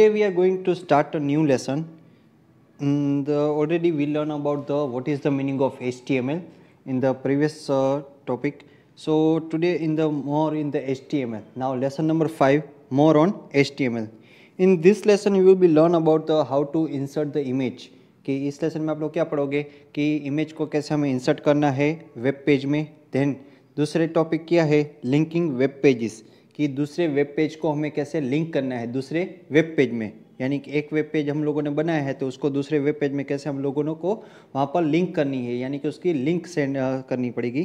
today we are going to start a new lesson and, uh, already we learn about the what is the meaning of HTML in the previous uh, topic so today in the more in the HTML now lesson number 5 more on HTML in this lesson you will be learn about the how to insert the image ki is lesson mein aap log kya padhoge ki image ko kaise hum insert karna hai web page mein then dusre topic kya hai linking web pages कि दूसरे web page को हमें कैसे link करना है दूसरे web page में यानी कि एक वेब पेज हम लोगों ने बनाया है तो उसको दूसरे वेब पेज में कैसे हम लोगों को वहाँ पर लिंक करनी है यानी कि उसकी लिंक सेंड करनी पड़ेगी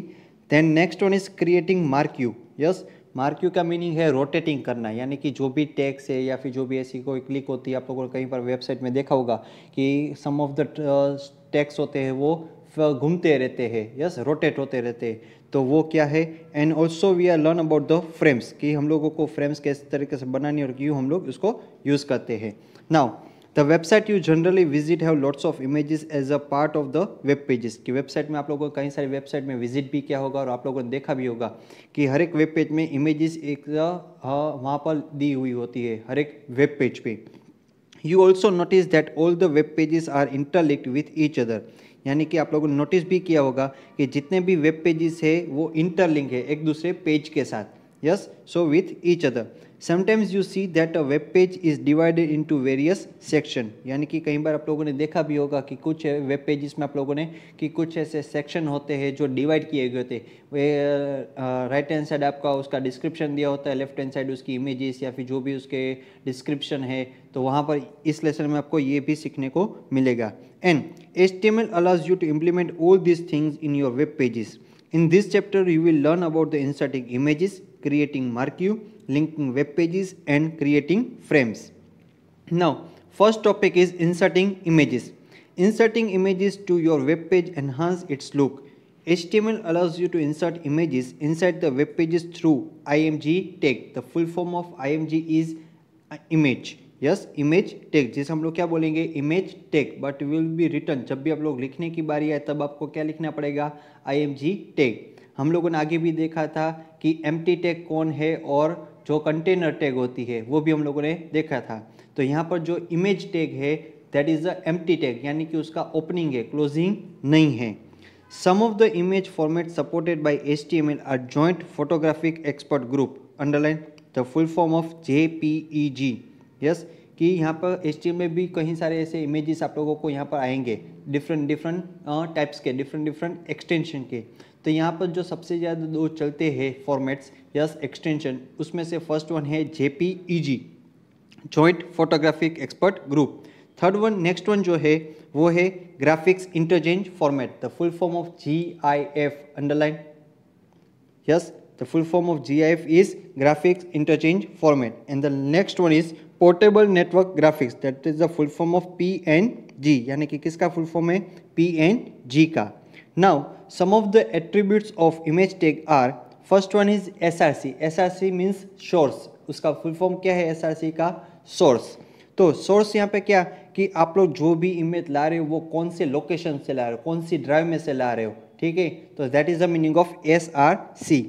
then next one is creating marquee yes marquee का मीनिंग है रोटेटिंग करना यानी कि जो भी टैक्स है या फिर जो भी ऐसी कोई क्लिक होती है आप लोगों ने कहीं पर वेबसाइट में देखा होगा कि सम ऑफ द टैक्स होते हैं वो घूमते रहते हैं यस रोटेट होते रहते हैं तो वो क्या है and also we are learn about the frames कि हम लोगों को फ्रेम्स किस तरीके से बनानी और क्यों हम लोग इसको यूज़ करते हैं now the website you generally visit have lots of images as a part of the web pages कि वेबसाइट में आप लोगों को कई सारी वेबसाइट में विजिट भी किया होगा और आप लोगों ने देखा भी होगा कि हर एक वेब पेज में इमेजेस एक वहाँ पर दी हुई होती है हर एक वेब पेज पे you also notice that all the web pages are interlinked with each other यानी कि आप लोगों ने नोटिस भी किया होगा कि जितने भी वेब पेजेस है वो इंटरलिंक है एक दूसरे पेज के साथ yes so with each other sometimes you see that a web page is divided to various section यानी कि कई बार आप लोगों ने देखा भी होगा कि कुछ वेब पेजेस में आप लोगों ने कि कुछ ऐसे सेक्शन होते हैं जो डिवाइड किए गए होते वे राइट हैंड साइड आपका उसका डिस्क्रिप्शन दिया होता है लेफ्ट हैंड साइड उसकी इमेजेस या फिर जो भी उसके डिस्क्रिप्शन है तो वहाँ पर इस लेसन में आपको ये भी सीखने को मिलेगा and H T M L allows you to implement all this things in your web pages in this chapter you will learn about the inserting images creating marquee linking web pages and creating frames. Now first topic is inserting images. Inserting images to your web page enhance its look. HTML allows you to insert images inside the web pages through IMG tag. The full form of IMG is image. Yes image tag जिसे हम लोग क्या बोलेंगे image tag but will be written जब भी आप लोग लिखने की बारी आए तब आपको क्या लिखना पड़ेगा आई एम जी टेक हम लोगों ने आगे भी देखा था कि एम टी टेक कौन है और जो कंटेनर टैग होती है वो भी हम लोगों ने देखा था तो यहाँ पर जो इमेज टैग है that is the empty tag यानी कि उसका ओपनिंग है क्लोजिंग नहीं है some of the image format supported by H T M L are joint photographic expert group underline the full form of J P E G yes कि यहाँ पर H में भी कहीं सारे ऐसे इमेजेस आप लोगों को यहाँ पर आएंगे डिफरेंट डिफरेंट टाइप्स के डिफरेंट डिफरेंट एक्सटेंशन के तो यहाँ पर जो सबसे ज़्यादा दो चलते हैं फॉर्मेट्स यस एक्सटेंशन उसमें से फर्स्ट वन है J P E G joint photographic expert group third one next one जो है वो है graphics interchange format the full form of G I F underline yes the form of G I F is graphics interchange format and the next one is portable network graphics that is the full form of P N G यानी कि किसका full form है P N G का now some of the attributes of image tag are first one is S R C S R C means source उसका full form क्या है S R सी का source तो सोर्स यहाँ पे क्या कि आप लोग जो भी इमेज ला रहे हो वो कौन से लोकेशन से ला रहे हो कौन सी ड्राइव में से ला रहे हो ठीक है तो that is the meaning of S R C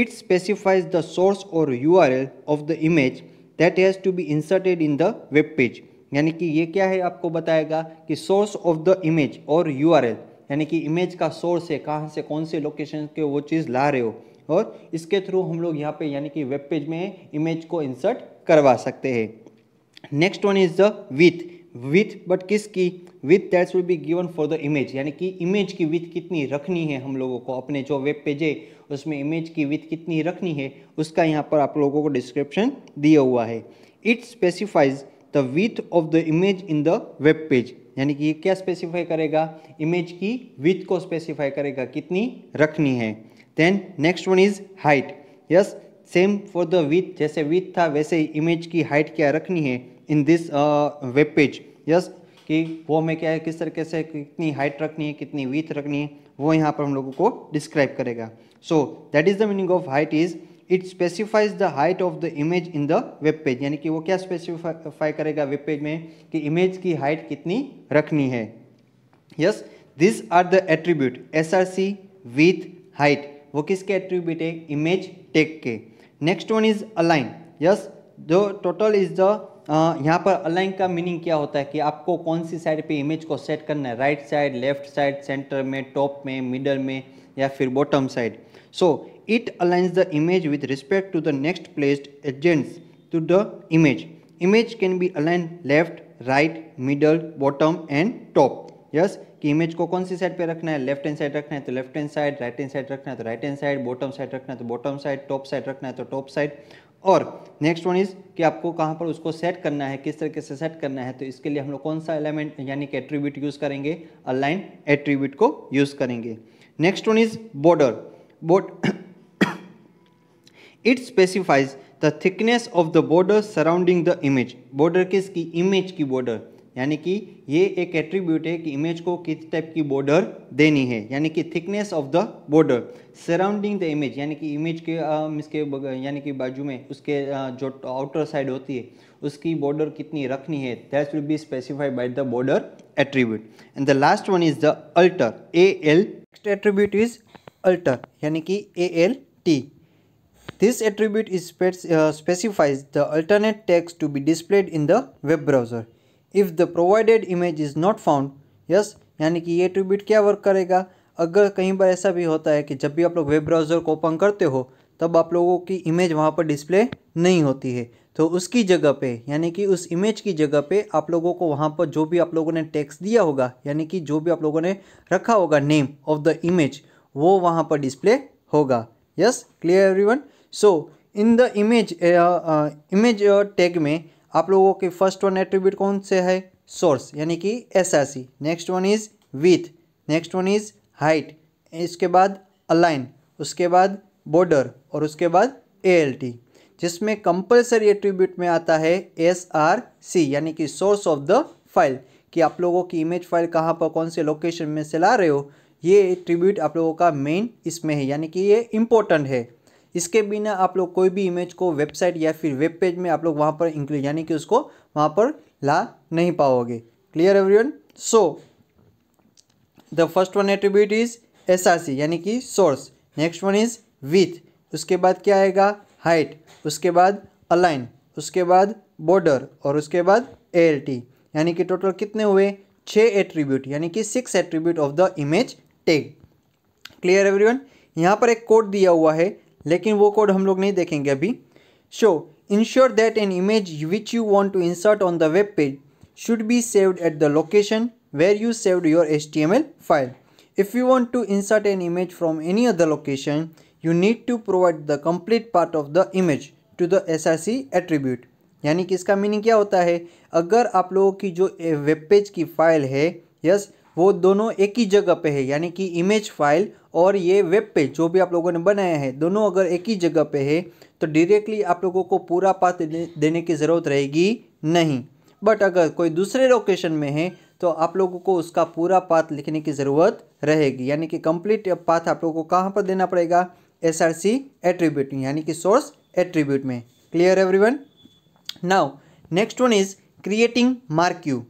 it specifies the source और U R L of the image that has to be inserted in the web page यानी कि ये क्या है आपको बताएगा कि सोर्स ऑफ द इमेज और यू यानी कि इमेज का सोर्स है कहाँ से कौन से लोकेशन के वो चीज़ ला रहे हो और इसके थ्रू हम लोग यहाँ पे यानी कि वेब पेज में इमेज को इंसर्ट करवा सकते हैं next one is the width width but किस की width that's will be given for the image यानी कि इमेज की विथ कितनी रखनी है हम लोगों को अपने जो वेब पेज है उसमें इमेज की विथ कितनी रखनी है उसका यहाँ पर आप लोगों को डिस्क्रिप्शन दिया हुआ है it specifies the width of the image in the web page यानी कि ये क्या स्पेसिफाई करेगा इमेज की विथ को स्पेसिफाई करेगा कितनी रखनी है then next one is height yes same for the width जैसे विथ था वैसे इमेज की हाइट क्या रखनी है in this web page yes कि वो में क्या है किस तरीके से कितनी हाइट रखनी है कितनी वीथ रखनी है वो यहाँ पर हम लोगों को डिस्क्राइब करेगा so that is the meaning of height is it specifies the height of the image in the web page यानी कि वो क्या स्पेसिफाई करेगा वेब पेज में कि इमेज की हाइट कितनी रखनी है yes this are the attribute S R C width height वो किसके एट्रीब्यूट है इमेज टेक के next one is align yes the total is the यहाँ पर अलाइन का मीनिंग क्या होता है कि आपको कौन सी साइड पे इमेज को सेट करना है right side left side centre में टॉप में मिडल में या फिर bottom side so it aligns the image with respect to the next placed agents to the image image can be align left right middle bottom and top yes कि image को कौन सी side पे रखना है लेफ्ट हैंड साइड रखना है तो left hand side right hand side रखना है तो right hand side bottom side रखना है तो बॉटम साइड टॉप साइड रखना है तो टॉप साइड और नेक्स्ट वन इज़ कि आपको कहाँ पर उसको सेट करना है किस तरीके से सेट करना है तो इसके लिए हम लोग कौन सा एलिमेंट यानी कि एट्रीब्यूट यूज़ करेंगे अलाइन एट्रीब्यूट को यूज़ करेंगे next one is border board it specifies the thickness of the border surrounding the image border किसकी इमेज की बॉर्डर यानी कि ये एक एट्रीब्यूट है कि इमेज को किस टाइप की बॉर्डर देनी है यानी कि thickness of the border surrounding the image यानी कि इमेज के इसके यानी कि बाजू में उसके जो आउटर साइड होती है उसकी बॉर्डर कितनी रखनी है that will be specified by the border attribute and the last one is the alter A L next attribute is alter यानी कि A L T This attribute is specifies the alternate text to be displayed in the web browser. If the provided image is not found yes यानी कि ये tribute क्या work करेगा अगर कहीं पर ऐसा भी होता है कि जब भी आप लोग वेब ब्राउज़र को ओपन करते हो तब आप लोगों की इमेज वहाँ पर डिस्प्ले नहीं होती है तो उसकी जगह पे यानी कि उस इमेज की जगह पे आप लोगों को वहाँ पर जो भी आप लोगों ने टैक्स दिया होगा यानी कि जो भी आप लोगों ने रखा होगा नेम ऑफ द इमेज वो वहाँ पर डिस्प्ले होगा yes clear everyone so in the image image tag में आप लोगों के फर्स्ट वन एट्रीब्यूट कौन से है सोर्स यानी कि S R C next one is width next one is height इसके बाद अलाइन उसके बाद बॉर्डर और उसके बाद ए एल टी जिसमें कंपल्सरी एट्रीब्यूट में आता है एस आर सी यानी कि सोर्स ऑफ द फाइल कि आप लोगों की इमेज फाइल कहाँ पर कौन से लोकेशन में से ला रहे हो ये एट्रीब्यूट आप लोगों का मेन इसमें है यानी कि ये इम्पोर्टेंट है इसके बिना आप लोग कोई भी इमेज को वेबसाइट या फिर वेब पेज में आप लोग वहाँ पर इंक्लूड यानी कि उसको वहाँ पर ला नहीं पाओगे clear everyone so the first one attribute is S यानी कि source next one is width उसके बाद क्या आएगा हाइट उसके बाद अलाइन उसके बाद बॉर्डर और उसके बाद ए यानी कि टोटल कितने हुए छः एट्रीब्यूट यानी कि six attribute of the image tag clear everyone यहाँ पर एक कोड दिया हुआ है लेकिन वो कोड हम लोग नहीं देखेंगे अभी so ensure that an image which you want to insert on the web page should be saved at the location where you saved your H file if you want to insert an image from any other location you need to provide the complete path of the image to the S R C attribute यानी कि इसका meaning क्या होता है अगर आप लोगों की जो वेब पेज की फाइल है यस वो दोनों एक ही जगह पे है यानी कि इमेज फाइल और ये वेब पेज जो भी आप लोगों ने बनाया है दोनों अगर एक ही जगह पे है तो डायरेक्टली आप लोगों को पूरा पाथ देने की ज़रूरत रहेगी नहीं बट अगर कोई दूसरे लोकेशन में है तो आप लोगों को उसका पूरा पाथ लिखने की ज़रूरत रहेगी यानी कि कंप्लीट पाथ आप लोगों को कहाँ पर देना पड़ेगा एस आर सी एट्रीब्यूट यानी कि सोर्स एट्रीब्यूट में clear everyone now next one is creating marquee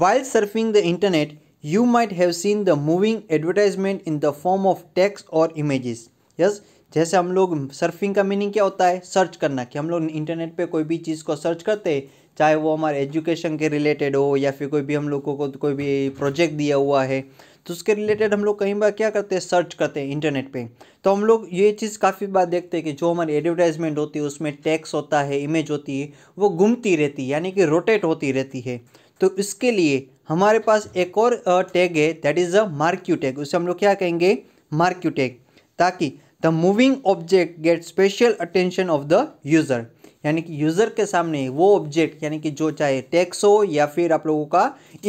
while surfing the internet You might have seen the moving advertisement in the form of text or images. Yes, जैसे हम लोग surfing का meaning क्या होता है search करना कि हम लोग इंटरनेट पे कोई भी चीज़ को सर्च करते हैं चाहे वो हमारे एजुकेशन के रिलेटेड हो या फिर कोई भी हम लोगों को कोई भी प्रोजेक्ट दिया हुआ है तो उसके रिलेटेड हम लोग कई बार क्या करते हैं सर्च करते हैं इंटरनेट पे तो हम लोग ये चीज़ काफ़ी बार देखते हैं कि जो हमारी एडवर्टाइजमेंट होती है उसमें टैक्स होता है इमेज होती है वो घूमती रहती है यानी कि रोटेट होती रहती है तो इसके लिए हमारे पास एक और टैग है that is a marquee tag उसे हम लोग क्या कहेंगे मार्क्यू टैग ताकि the moving object get special attention of the user यानी कि यूज़र के सामने वो ऑब्जेक्ट यानी कि जो चाहे टेक्स हो या फिर आप लोगों का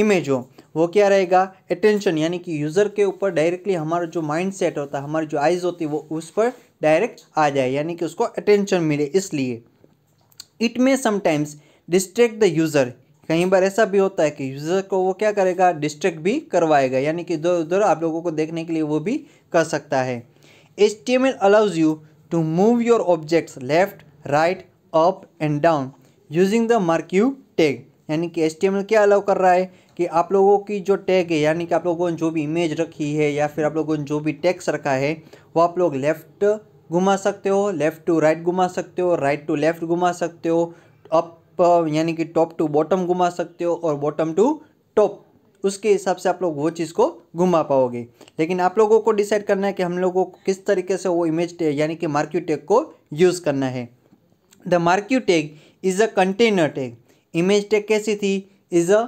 इमेज हो वो क्या रहेगा अटेंशन यानी कि यूज़र के ऊपर डायरेक्टली हमारा जो माइंड सेट होता है हमारी जो आइज़ होती है वो उस पर डायरेक्ट आ जाए यानी कि उसको अटेंशन मिले इसलिए it may sometimes distract the user कई बार ऐसा भी होता है कि यूज़र को वो क्या करेगा डिस्ट्रैक्ट भी करवाएगा यानी कि इधर उधर आप लोगों को देखने के लिए वो भी कर सकता है H T M L allows you to move your objects left right up and down using the marquee tag यानी कि एच क्या अलाउ कर रहा है कि आप लोगों की जो टैग है यानी कि आप लोगों ने जो भी इमेज रखी है या फिर आप लोगों ने जो भी टैक्स रखा है वो आप लोग लेफ़्ट घुमा सकते हो लेफ़्ट टू राइट घुमा सकते हो राइट टू लेफ़्ट घुमा सकते हो अप यानी कि टॉप टू बॉटम घुमा सकते हो और बॉटम टू टॉप उसके हिसाब से आप लोग वो चीज़ को घुमा पाओगे लेकिन आप लोगों को डिसाइड करना है कि हम लोगों को किस तरीके से वो इमेज यानी कि मार्क्यू टैग को यूज़ करना है the marquee tag is a container tag image tag कैसी थी इज़ अ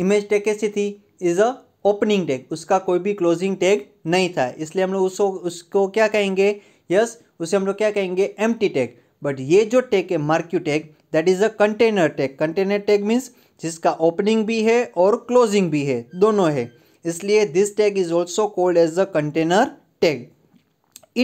इमेज टेक कैसी थी इज़ अ ओपनिंग टैग उसका कोई भी क्लोजिंग टैग नहीं था इसलिए हम लोग उसको उसको क्या कहेंगे यस yes, उसे हम लोग क्या कहेंगे एम टैग बट ये जो टैग है marquee tag that is a container tag container tag means जिसका ओपनिंग भी है और क्लोजिंग भी है दोनों है इसलिए this tag is also called as a container tag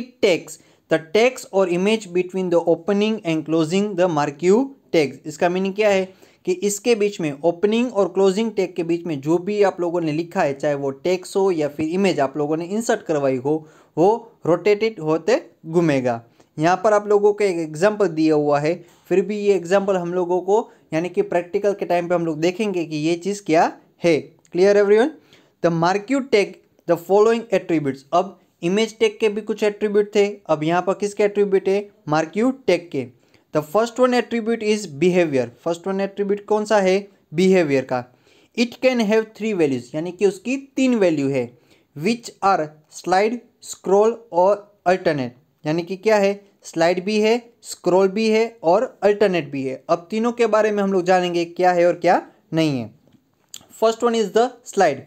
it takes the text और image between the opening and closing the marquee tag इसका मीनिंग क्या है कि इसके बीच में ओपनिंग और क्लोजिंग टैग के बीच में जो भी आप लोगों ने लिखा है चाहे वो टैक्स हो या फिर इमेज आप लोगों ने इंसर्ट करवाई हो वो रोटेटेड होते घूमेगा यहाँ पर आप लोगों को एक एग्जाम्पल दिया हुआ है फिर भी ये एग्जाम्पल हम लोगों को यानी कि प्रैक्टिकल के टाइम पे हम लोग देखेंगे कि ये चीज़ क्या है clear everyone the marquee tag the following attributes अब इमेज टेक के भी कुछ एट्रीब्यूट थे अब यहाँ पर किसके एट्रीब्यूट है मार्क्यू टेक के the first one attribute is behaviour first one attribute कौन सा है बिहेवियर का it can have three values यानी कि उसकी तीन वैल्यू है विच आर स्लाइड स्क्रोल और अल्टरनेट यानी कि क्या है स्लाइड भी है स्क्रॉल भी है और अल्टरनेट भी है अब तीनों के बारे में हम लोग जानेंगे क्या है और क्या नहीं है first one is the slide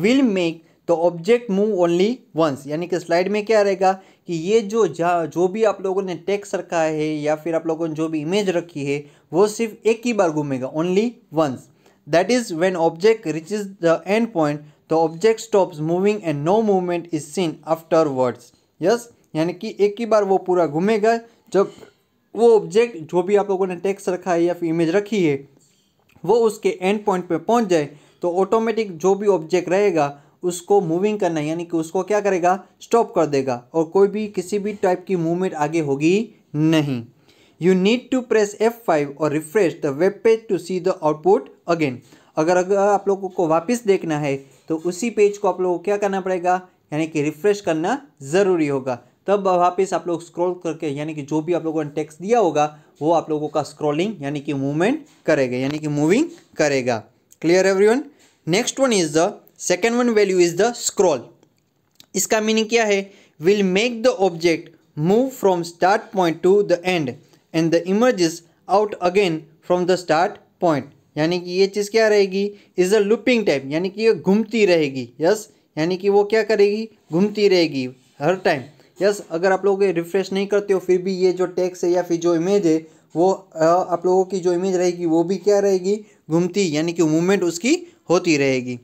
will make the object move only once यानी कि स्लाइड में क्या रहेगा कि ये जो जा जो भी आप लोगों ने टेक्स रखा है या फिर आप लोगों ने जो भी इमेज रखी है वो सिर्फ एक ही बार घूमेगा only once that is when object reach is the end point the object stops moving and no movement is seen afterwards yes यानी कि एक ही बार वो पूरा घूमेगा जब वो ऑब्जेक्ट जो भी आप लोगों ने टेक्स्ट रखा है या फिर इमेज रखी है वो उसके एंड पॉइंट पे पहुंच जाए तो ऑटोमेटिक जो भी ऑब्जेक्ट रहेगा उसको मूविंग करना यानी कि उसको क्या करेगा स्टॉप कर देगा और कोई भी किसी भी टाइप की मूवमेंट आगे होगी नहीं you need to press F five और refresh the web page to see the output again अगर अगर आप लोगों को वापस देखना है तो उसी पेज को आप लोगों को क्या करना पड़ेगा यानी कि रिफ्रेश करना ज़रूरी होगा तब वापस आप लोग स्क्रॉल करके यानी कि जो भी आप लोगों ने टेक्स्ट दिया होगा वो आप लोगों का स्क्रॉलिंग यानी कि मूवमेंट करेगा यानी कि मूविंग करेगा clear everyone next one is the second one value is the scroll इसका मीनिंग क्या है will make the object move from start point to the end and the emerges out again from the start point यानी कि ये चीज़ क्या रहेगी is a looping type यानी कि ये घूमती रहेगी यस yes? यानी कि वो क्या करेगी घूमती रहेगी हर टाइम यस अगर आप लोग रिफ्रेश नहीं करते हो फिर भी ये जो टेक्स है या फिर जो इमेज है वो आप लोगों की जो इमेज रहेगी वो भी क्या रहेगी घूमती यानी कि मूवमेंट उसकी होती रहेगी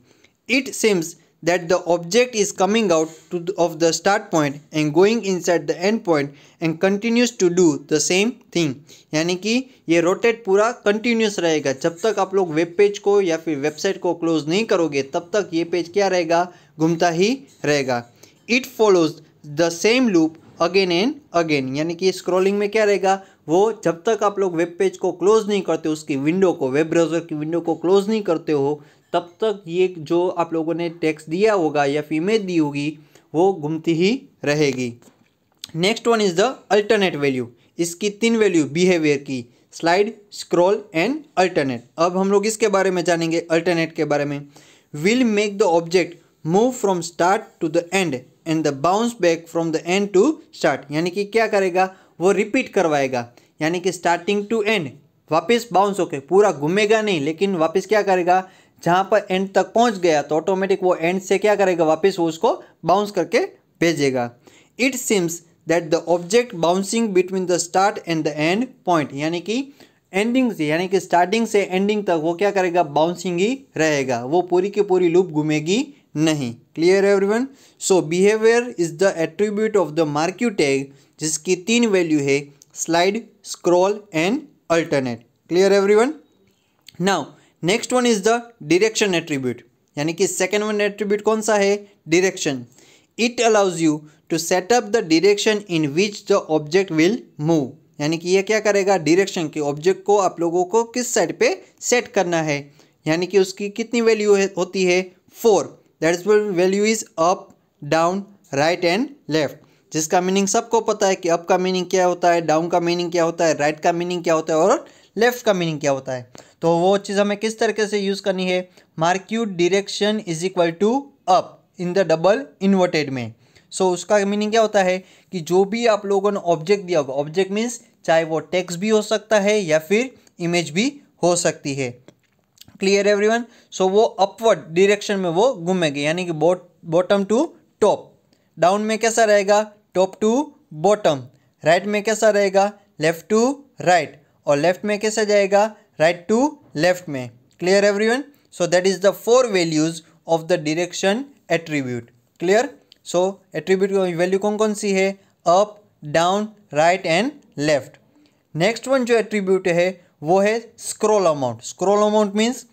it seems the object is coming out to of the start point and going in inside the end point and continues to do the same thing यानी कि ये रोटेट पूरा कंटिन्यूस रहेगा जब तक आप लोग वेब पेज को या फिर वेबसाइट को क्लोज नहीं करोगे तब तक ये पेज क्या रहेगा घूमता ही रहेगा it follows the same loop again and again यानी कि स्क्रॉलिंग में क्या रहेगा वो जब तक आप लोग वेब पेज को क्लोज नहीं करते उसकी विंडो को वेब ब्राउज़र की विंडो को क्लोज नहीं करते हो तब तक ये जो आप लोगों ने टेक्स्ट दिया होगा या फिर इमेज दी होगी वो घूमती ही रहेगी next one is the alternate value इसकी तीन वैल्यू बिहेवियर की स्लाइड स्क्रॉल एंड अल्टरनेट अब हम लोग इसके बारे में जानेंगे अल्टरनेट के बारे में will make the object move from start to the end and the bounce back from the end to start यानी कि क्या करेगा वो रिपीट करवाएगा यानी कि स्टार्टिंग टू एंड वापस बाउंस होके पूरा घूमेगा नहीं लेकिन वापस क्या करेगा जहाँ पर एंड तक पहुँच गया तो ऑटोमेटिक वो एंड से क्या करेगा वापस वो उसको बाउंस करके भेजेगा it seems that the object bouncing between the start and the end point यानी कि एंडिंग से यानी कि स्टार्टिंग से एंडिंग तक वो क्या करेगा बाउंसिंग ही रहेगा वो पूरी की पूरी लूप घूमेगी नहीं क्लियर है everyone so behaviour is the attribute of the marquee tag जिसकी तीन वैल्यू है slide scroll and alternate clear everyone now next one is the direction attribute यानी कि सेकेंड वन एट्रीब्यूट कौन सा है direction it allows you to set up the direction in which the object will move यानी कि ये क्या करेगा डिरेक्शन के ऑब्जेक्ट को आप लोगों को किस साइड पे सेट करना है यानी कि उसकी कितनी वैल्यू होती है four that is value is up down right and left जिसका मीनिंग सबको पता है कि अप का मीनिंग क्या होता है डाउन का मीनिंग क्या होता है राइट right का मीनिंग क्या होता है और लेफ्ट का मीनिंग क्या होता है तो वो चीज़ हमें किस तरीके से यूज़ करनी है marquee direction is equal to up in the double inverted में सो so, उसका मीनिंग क्या होता है कि जो भी आप लोगों ने ऑब्जेक्ट दिया होगा ऑब्जेक्ट मीन्स चाहे वो टेक्स्ट भी हो सकता है या फिर इमेज भी हो सकती है क्लियर एवरीवन सो वो अपवर्ड डिरेक्शन में वो घूमेगी यानी कि बॉटम टू टॉप डाउन में कैसा रहेगा टॉप टू बॉटम राइट में कैसा रहेगा लेफ्ट टू राइट और लेफ्ट में कैसा जाएगा राइट टू लेफ्ट में clear everyone so that is the four values of the direction attribute clear so attribute value कौन कौन सी है up down right and left next one जो एट्रीब्यूट है वो है scroll amount scroll amount means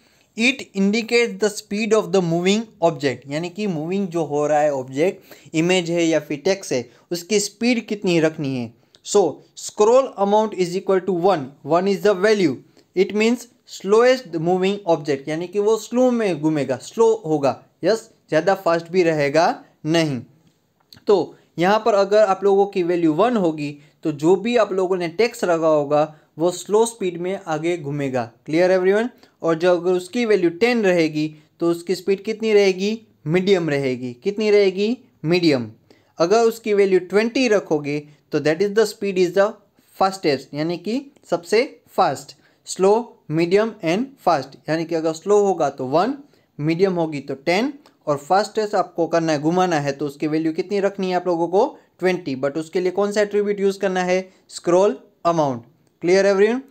it indicate the speed of the moving object यानी कि मूविंग जो हो रहा है ऑब्जेक्ट इमेज है या फिर टेक्स है उसकी स्पीड कितनी रखनी है so scroll amount is equal to one one is the value it means slowest moving object यानी कि वो स्लो में घूमेगा स्लो होगा यस yes, ज़्यादा फास्ट भी रहेगा नहीं तो यहाँ पर अगर आप लोगों की वैल्यू वन होगी तो जो भी आप लोगों ने टैक्स लगा होगा वो स्लो स्पीड में आगे घूमेगा क्लियर एवरीवन और जो अगर उसकी वैल्यू टेन रहेगी तो उसकी स्पीड कितनी रहेगी मीडियम रहेगी कितनी रहेगी मीडियम अगर उसकी वैल्यू ट्वेंटी रखोगे तो that is the speed is the fastest यानी कि सबसे fast slow medium and fast यानी कि अगर स्लो होगा तो वन मीडियम होगी तो टेन और फास्टेस्ट आपको करना है घुमाना है तो उसकी वैल्यू कितनी रखनी है आप लोगों को ट्वेंटी बट उसके लिए कौन सा एट्रीब्यूट यूज़ करना है scroll amount Clear everyone?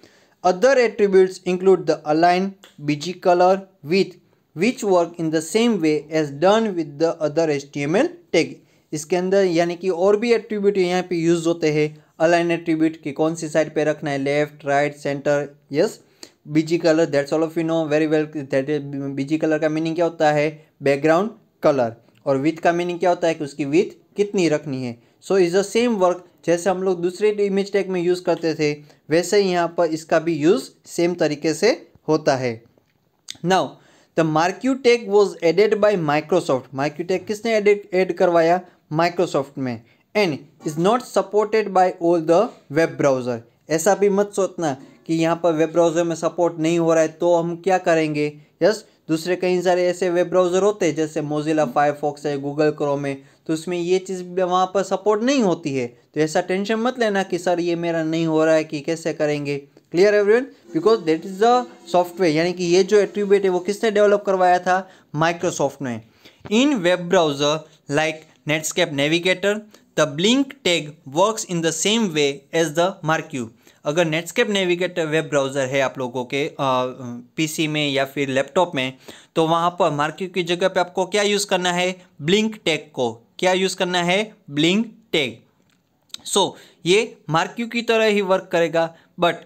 Other attributes include the align BG color with which work in the same way as done with the other HTML tag. इसके अंदर यानी कि और भी एट्रीब्यूट यहाँ पे यूज़ होते हैं अलाइन एट्रीब्यूट कि कौन सी साइड पे रखना है left right centre yes BG colour that's all of you know very well that BG colour का मीनिंग क्या होता है बैकग्राउंड कलर और विथ का मीनिंग क्या होता है कि उसकी विथ कितनी रखनी है so is the same work जैसे हम लोग दूसरे इमेज टैग में यूज़ करते थे वैसे यहाँ पर इसका भी यूज़ सेम तरीके से होता है now the marquee tag was added by Microsoft marquee tag किसने एड करवाया माइक्रोसॉफ्ट में and is not supported by all the web browser ऐसा भी मत सोचना कि यहाँ पर वेब ब्राउज़र में सपोर्ट नहीं हो रहा है तो हम क्या करेंगे यस yes, दूसरे कई सारे ऐसे वेब ब्राउज़र होते हैं जैसे मोजिला फायरफॉक्स है गूगल क्रोम है तो उसमें ये चीज़ वहाँ पर सपोर्ट नहीं होती है तो ऐसा टेंशन मत लेना कि सर ये मेरा नहीं हो रहा है कि कैसे करेंगे clear everyone because that is the software यानी कि ये जो एट्रीब्यूट है वो किसने डेवलप करवाया था माइक्रोसॉफ्ट ने in web browser like Netscape Navigator the blink tag works in the same way as the marquee अगर नेटस्केप नेविगेटर वेब ब्राउज़र है आप लोगों के पीसी में या फिर लैपटॉप में तो वहाँ पर मार्क्यू की जगह पे आपको क्या यूज़ करना है ब्लिंक टैग को क्या यूज़ करना है ब्लिंग टैग सो ये मार्क्यू की तरह ही वर्क करेगा but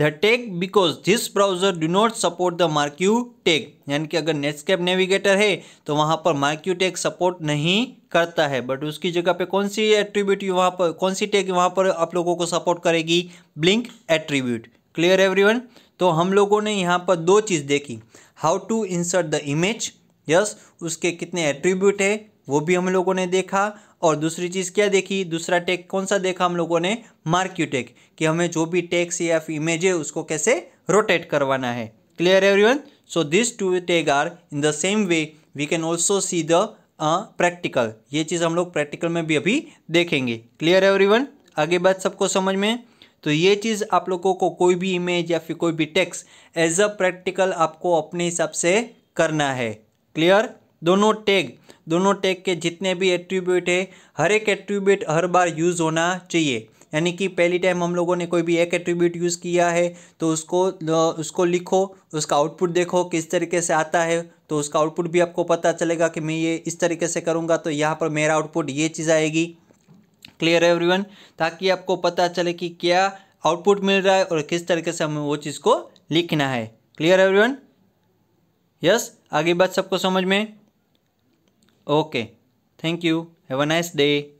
the tag because this browser do not support the marquee tag यानी कि अगर नेटस्केप नेविगेटर है तो वहाँ पर मार्क्यू टैग सपोर्ट नहीं करता है बट उसकी जगह पे कौन सी एट्रीब्यूट वहाँ पर कौन सी टैग वहाँ पर आप लोगों को सपोर्ट करेगी ब्लिंक एट्रीब्यूट क्लियर वन तो हम लोगों ने यहाँ पर दो चीज़ देखी how to insert the image yes उसके कितने एट्रीब्यूट है वो भी हम लोगों ने देखा और दूसरी चीज़ क्या देखी दूसरा टेक कौन सा देखा हम लोगों ने मार्क्यू टैग कि हमें जो भी टैक्स या फिर इमेज है उसको कैसे रोटेट करवाना है clear everyone so this two take are in the same way we can also see the practical ये चीज़ हम लोग प्रैक्टिकल में भी अभी देखेंगे क्लियर वन आगे बात सबको समझ में तो ये चीज़ आप लोगों को कोई भी इमेज या फिर कोई भी टेक्स एज अ प्रैक्टिकल आपको अपने हिसाब से करना है क्लियर दोनों टेग दोनों टैग के जितने भी एट्रीब्यूट है हर एक एट्रीब्यूट हर बार यूज़ होना चाहिए यानी कि पहली टाइम हम लोगों ने कोई भी एक एट्रीब्यूट यूज़ किया है तो उसको उसको लिखो उसका आउटपुट देखो किस तरीके से आता है तो उसका आउटपुट भी आपको पता चलेगा कि मैं ये इस तरीके से करूँगा तो यहाँ पर मेरा आउटपुट ये चीज़ आएगी क्लियर है एवरीवन ताकि आपको पता चले कि क्या आउटपुट मिल रहा है और किस तरीके से हमें वो चीज़ को लिखना है क्लियर है एवरीवन यस आगे बात सबको समझ में Okay. Thank you. Have a nice day.